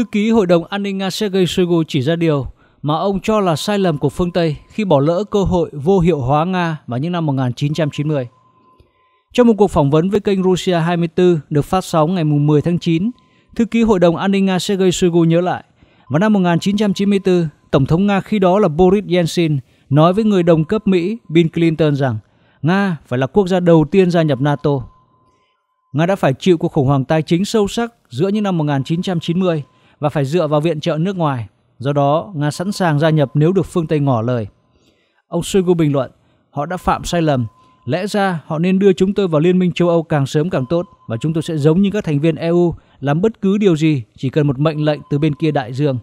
Thư ký Hội đồng An ninh Nga Sergei Shoigu chỉ ra điều mà ông cho là sai lầm của phương Tây khi bỏ lỡ cơ hội vô hiệu hóa Nga vào những năm 1990. Trong một cuộc phỏng vấn với kênh Russia 24 được phát sóng ngày 10 tháng 9, Thư ký Hội đồng An ninh Nga Sergei Shoigu nhớ lại, vào năm 1994, Tổng thống Nga khi đó là Boris Yeltsin nói với người đồng cấp Mỹ Bill Clinton rằng Nga phải là quốc gia đầu tiên gia nhập NATO. Nga đã phải chịu cuộc khủng hoảng tài chính sâu sắc giữa những năm 1990 và phải dựa vào viện trợ nước ngoài. Do đó, Nga sẵn sàng gia nhập nếu được phương Tây ngỏ lời. Ông Shoigu bình luận, họ đã phạm sai lầm. Lẽ ra họ nên đưa chúng tôi vào Liên minh châu Âu càng sớm càng tốt và chúng tôi sẽ giống như các thành viên EU làm bất cứ điều gì chỉ cần một mệnh lệnh từ bên kia đại dương.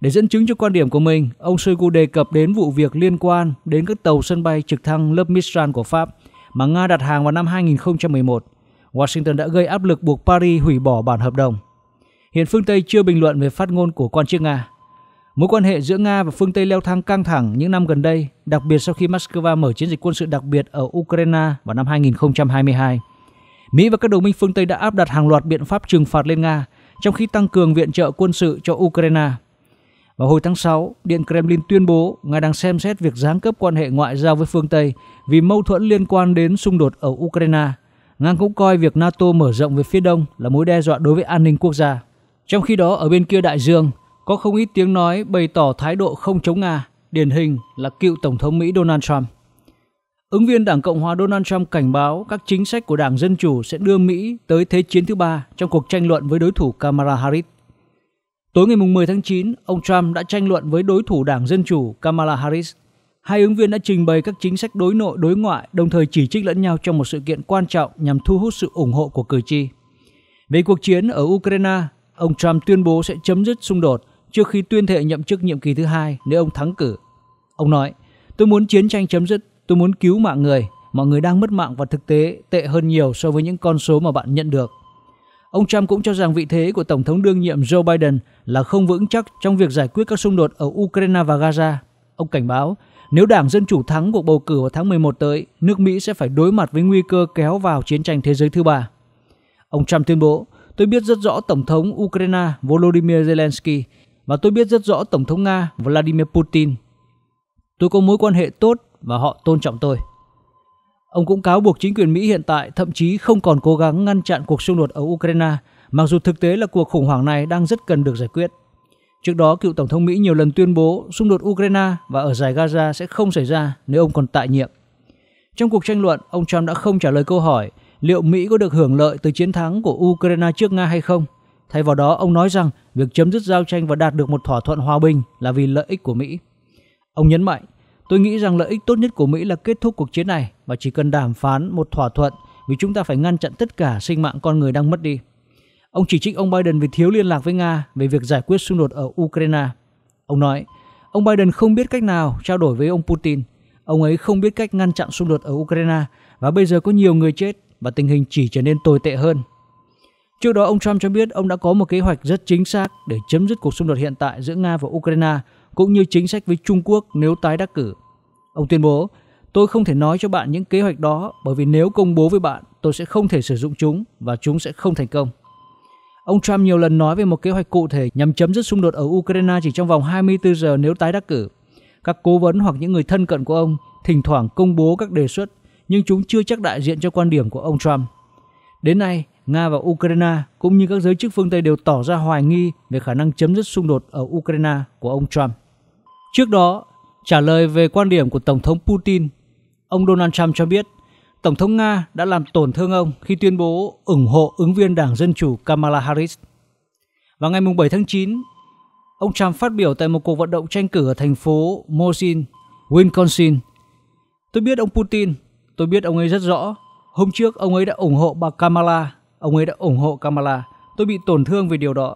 Để dẫn chứng cho quan điểm của mình, ông Shoigu đề cập đến vụ việc liên quan đến các tàu sân bay trực thăng lớp Mistral của Pháp mà Nga đặt hàng vào năm 2011. Washington đã gây áp lực buộc Paris hủy bỏ bản hợp đồng hiện phương Tây chưa bình luận về phát ngôn của quan chức Nga. Mối quan hệ giữa Nga và phương Tây leo thang căng thẳng những năm gần đây, đặc biệt sau khi Moscow mở chiến dịch quân sự đặc biệt ở Ukraine vào năm 2022. Mỹ và các đồng minh phương Tây đã áp đặt hàng loạt biện pháp trừng phạt lên Nga, trong khi tăng cường viện trợ quân sự cho Ukraine. Vào hồi tháng 6, Điện Kremlin tuyên bố Nga đang xem xét việc giáng cấp quan hệ ngoại giao với phương Tây vì mâu thuẫn liên quan đến xung đột ở Ukraine. Nga cũng coi việc NATO mở rộng về phía đông là mối đe dọa đối với an ninh quốc gia. Trong khi đó ở bên kia đại dương, có không ít tiếng nói bày tỏ thái độ không chống Nga, điển hình là cựu Tổng thống Mỹ Donald Trump. Ứng viên Đảng Cộng hòa Donald Trump cảnh báo các chính sách của Đảng Dân Chủ sẽ đưa Mỹ tới thế chiến thứ ba trong cuộc tranh luận với đối thủ Kamala Harris. Tối ngày 10 tháng 9, ông Trump đã tranh luận với đối thủ Đảng Dân Chủ Kamala Harris. Hai ứng viên đã trình bày các chính sách đối nội đối ngoại đồng thời chỉ trích lẫn nhau trong một sự kiện quan trọng nhằm thu hút sự ủng hộ của cử tri. Về cuộc chiến ở Ukraine, ông Trump tuyên bố sẽ chấm dứt xung đột trước khi tuyên thệ nhậm chức nhiệm kỳ thứ hai nếu ông thắng cử. Ông nói, tôi muốn chiến tranh chấm dứt, tôi muốn cứu mạng người, mọi người đang mất mạng và thực tế tệ hơn nhiều so với những con số mà bạn nhận được. Ông Trump cũng cho rằng vị thế của Tổng thống đương nhiệm Joe Biden là không vững chắc trong việc giải quyết các xung đột ở Ukraine và Gaza. Ông cảnh báo, nếu Đảng Dân Chủ thắng cuộc bầu cử vào tháng 11 tới, nước Mỹ sẽ phải đối mặt với nguy cơ kéo vào chiến tranh thế giới thứ ba. Ông Trump tuyên bố, Tôi biết rất rõ Tổng thống Ukraine Volodymyr Zelensky và tôi biết rất rõ Tổng thống Nga Vladimir Putin. Tôi có mối quan hệ tốt và họ tôn trọng tôi. Ông cũng cáo buộc chính quyền Mỹ hiện tại thậm chí không còn cố gắng ngăn chặn cuộc xung đột ở Ukraine, mặc dù thực tế là cuộc khủng hoảng này đang rất cần được giải quyết. Trước đó, cựu Tổng thống Mỹ nhiều lần tuyên bố xung đột Ukraine và ở giải Gaza sẽ không xảy ra nếu ông còn tại nhiệm. Trong cuộc tranh luận, ông Trump đã không trả lời câu hỏi liệu Mỹ có được hưởng lợi từ chiến thắng của Ukraine trước Nga hay không. Thay vào đó, ông nói rằng việc chấm dứt giao tranh và đạt được một thỏa thuận hòa bình là vì lợi ích của Mỹ. Ông nhấn mạnh, tôi nghĩ rằng lợi ích tốt nhất của Mỹ là kết thúc cuộc chiến này và chỉ cần đàm phán một thỏa thuận vì chúng ta phải ngăn chặn tất cả sinh mạng con người đang mất đi. Ông chỉ trích ông Biden vì thiếu liên lạc với Nga về việc giải quyết xung đột ở Ukraine. Ông nói, ông Biden không biết cách nào trao đổi với ông Putin. Ông ấy không biết cách ngăn chặn xung đột ở Ukraine và bây giờ có nhiều người chết và tình hình chỉ trở nên tồi tệ hơn. Trước đó, ông Trump cho biết ông đã có một kế hoạch rất chính xác để chấm dứt cuộc xung đột hiện tại giữa Nga và Ukraine, cũng như chính sách với Trung Quốc nếu tái đắc cử. Ông tuyên bố, tôi không thể nói cho bạn những kế hoạch đó bởi vì nếu công bố với bạn, tôi sẽ không thể sử dụng chúng và chúng sẽ không thành công. Ông Trump nhiều lần nói về một kế hoạch cụ thể nhằm chấm dứt xung đột ở Ukraine chỉ trong vòng 24 giờ nếu tái đắc cử. Các cố vấn hoặc những người thân cận của ông thỉnh thoảng công bố các đề xuất nhưng chúng chưa chắc đại diện cho quan điểm của ông Trump. Đến nay, Nga và Ukraine cũng như các giới chức phương Tây đều tỏ ra hoài nghi về khả năng chấm dứt xung đột ở Ukraine của ông Trump. Trước đó, trả lời về quan điểm của Tổng thống Putin, ông Donald Trump cho biết Tổng thống Nga đã làm tổn thương ông khi tuyên bố ủng hộ ứng viên Đảng Dân Chủ Kamala Harris. Vào ngày 7 tháng 9, ông Trump phát biểu tại một cuộc vận động tranh cử ở thành phố Mosin, Wisconsin. Tôi biết ông Putin Tôi biết ông ấy rất rõ. Hôm trước ông ấy đã ủng hộ bà Kamala. Ông ấy đã ủng hộ Kamala. Tôi bị tổn thương về điều đó.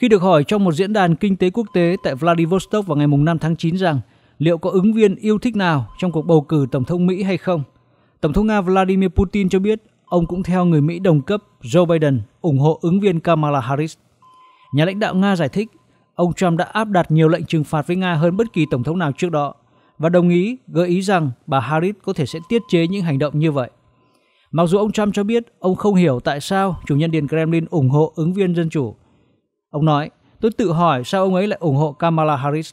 Khi được hỏi trong một diễn đàn kinh tế quốc tế tại Vladivostok vào ngày 5 tháng 9 rằng liệu có ứng viên yêu thích nào trong cuộc bầu cử Tổng thống Mỹ hay không, Tổng thống Nga Vladimir Putin cho biết ông cũng theo người Mỹ đồng cấp Joe Biden ủng hộ ứng viên Kamala Harris. Nhà lãnh đạo Nga giải thích, ông Trump đã áp đặt nhiều lệnh trừng phạt với Nga hơn bất kỳ tổng thống nào trước đó và đồng ý gợi ý rằng bà Harris có thể sẽ tiết chế những hành động như vậy. Mặc dù ông Trump cho biết ông không hiểu tại sao chủ nhân Điện Kremlin ủng hộ ứng viên Dân Chủ. Ông nói, tôi tự hỏi sao ông ấy lại ủng hộ Kamala Harris.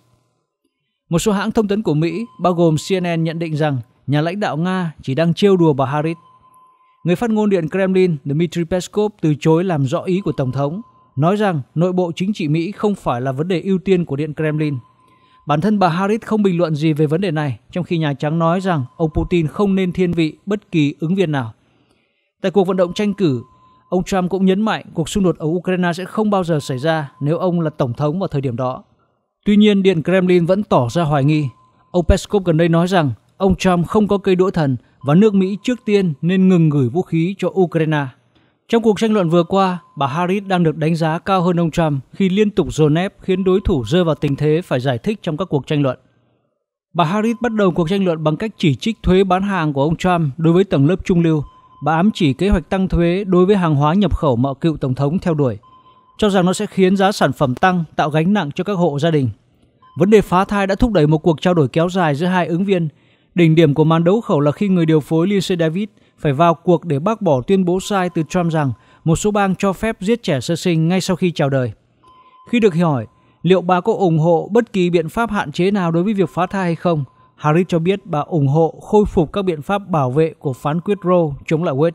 Một số hãng thông tấn của Mỹ, bao gồm CNN nhận định rằng nhà lãnh đạo Nga chỉ đang trêu đùa bà Harris. Người phát ngôn Điện Kremlin Dmitry Peskov từ chối làm rõ ý của Tổng thống, nói rằng nội bộ chính trị Mỹ không phải là vấn đề ưu tiên của Điện Kremlin. Bản thân bà Harris không bình luận gì về vấn đề này, trong khi Nhà Trắng nói rằng ông Putin không nên thiên vị bất kỳ ứng viên nào. Tại cuộc vận động tranh cử, ông Trump cũng nhấn mạnh cuộc xung đột ở Ukraine sẽ không bao giờ xảy ra nếu ông là tổng thống vào thời điểm đó. Tuy nhiên, Điện Kremlin vẫn tỏ ra hoài nghi. Ông Peskov gần đây nói rằng ông Trump không có cây đũa thần và nước Mỹ trước tiên nên ngừng gửi vũ khí cho Ukraine. Trong cuộc tranh luận vừa qua, bà Harris đang được đánh giá cao hơn ông Trump khi liên tục dồn ép khiến đối thủ rơi vào tình thế phải giải thích trong các cuộc tranh luận. Bà Harris bắt đầu cuộc tranh luận bằng cách chỉ trích thuế bán hàng của ông Trump đối với tầng lớp trung lưu. Bà ám chỉ kế hoạch tăng thuế đối với hàng hóa nhập khẩu mà cựu tổng thống theo đuổi, cho rằng nó sẽ khiến giá sản phẩm tăng, tạo gánh nặng cho các hộ gia đình. Vấn đề phá thai đã thúc đẩy một cuộc trao đổi kéo dài giữa hai ứng viên. Đỉnh điểm của màn đấu khẩu là khi người điều phối Lindsey Davis – phải vào cuộc để bác bỏ tuyên bố sai từ Trump rằng một số bang cho phép giết trẻ sơ sinh ngay sau khi chào đời. Khi được hỏi liệu bà có ủng hộ bất kỳ biện pháp hạn chế nào đối với việc phá thai hay không, Harris cho biết bà ủng hộ khôi phục các biện pháp bảo vệ của phán quyết Roe chống lại Wade,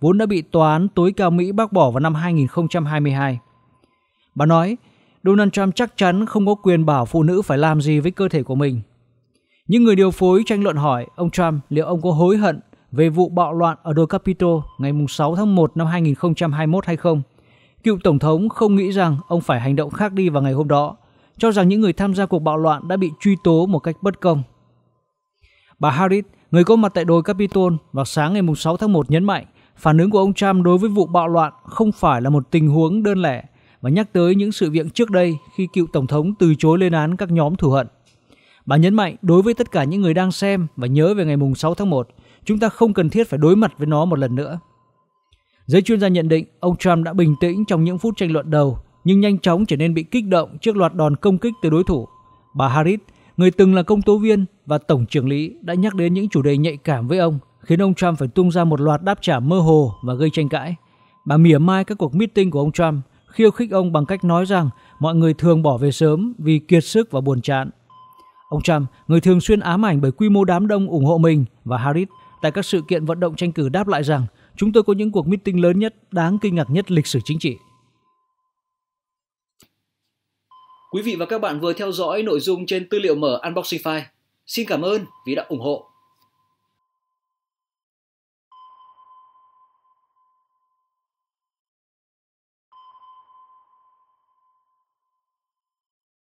vốn đã bị Tòa án tối cao Mỹ bác bỏ vào năm 2022. Bà nói, Donald Trump chắc chắn không có quyền bảo phụ nữ phải làm gì với cơ thể của mình. Những người điều phối tranh luận hỏi ông Trump liệu ông có hối hận về vụ bạo loạn ở đồi Capitol ngày 6 tháng 1 năm 2021 hay không. Cựu Tổng thống không nghĩ rằng ông phải hành động khác đi vào ngày hôm đó, cho rằng những người tham gia cuộc bạo loạn đã bị truy tố một cách bất công. Bà Harris, người có mặt tại đồi Capitol vào sáng ngày 6 tháng 1 nhấn mạnh, phản ứng của ông Trump đối với vụ bạo loạn không phải là một tình huống đơn lẻ và nhắc tới những sự việc trước đây khi cựu Tổng thống từ chối lên án các nhóm thù hận. Bà nhấn mạnh đối với tất cả những người đang xem và nhớ về ngày 6 tháng 1, Chúng ta không cần thiết phải đối mặt với nó một lần nữa. Giới chuyên gia nhận định ông Trump đã bình tĩnh trong những phút tranh luận đầu nhưng nhanh chóng trở nên bị kích động trước loạt đòn công kích từ đối thủ. Bà Harris, người từng là công tố viên và tổng trưởng lý đã nhắc đến những chủ đề nhạy cảm với ông, khiến ông Trump phải tung ra một loạt đáp trả mơ hồ và gây tranh cãi. Bà mỉa mai các cuộc meeting của ông Trump, khiêu khích ông bằng cách nói rằng mọi người thường bỏ về sớm vì kiệt sức và buồn chán. Ông Trump, người thường xuyên ám ảnh bởi quy mô đám đông ủng hộ mình và Harris, tại các sự kiện vận động tranh cử đáp lại rằng chúng tôi có những cuộc meeting lớn nhất, đáng kinh ngạc nhất lịch sử chính trị. Quý vị và các bạn vừa theo dõi nội dung trên tư liệu mở Unboxing File. Xin cảm ơn vì đã ủng hộ.